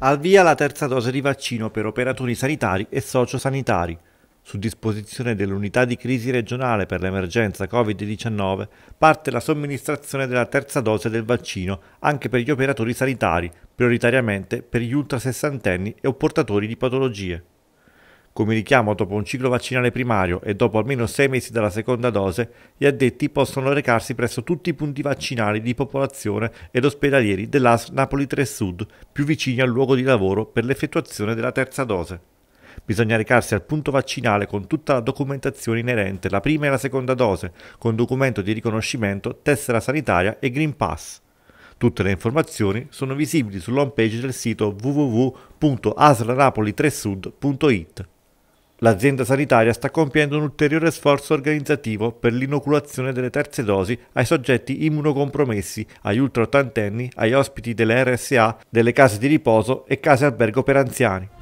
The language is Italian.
Al via la terza dose di vaccino per operatori sanitari e sociosanitari. Su disposizione dell'unità di crisi regionale per l'emergenza Covid-19 parte la somministrazione della terza dose del vaccino anche per gli operatori sanitari, prioritariamente per gli ultrasessantenni e o portatori di patologie. Come richiamo dopo un ciclo vaccinale primario e dopo almeno sei mesi dalla seconda dose, gli addetti possono recarsi presso tutti i punti vaccinali di popolazione ed ospedalieri dell'AS Napoli 3 Sud, più vicini al luogo di lavoro, per l'effettuazione della terza dose. Bisogna recarsi al punto vaccinale con tutta la documentazione inerente alla prima e alla seconda dose, con documento di riconoscimento, tessera sanitaria e Green Pass. Tutte le informazioni sono visibili sull'home page del sito www.aslanapoli3sud.it. L'azienda sanitaria sta compiendo un ulteriore sforzo organizzativo per l'inoculazione delle terze dosi ai soggetti immunocompromessi, agli ultra ottantenni, agli ospiti delle RSA, delle case di riposo e case albergo per anziani.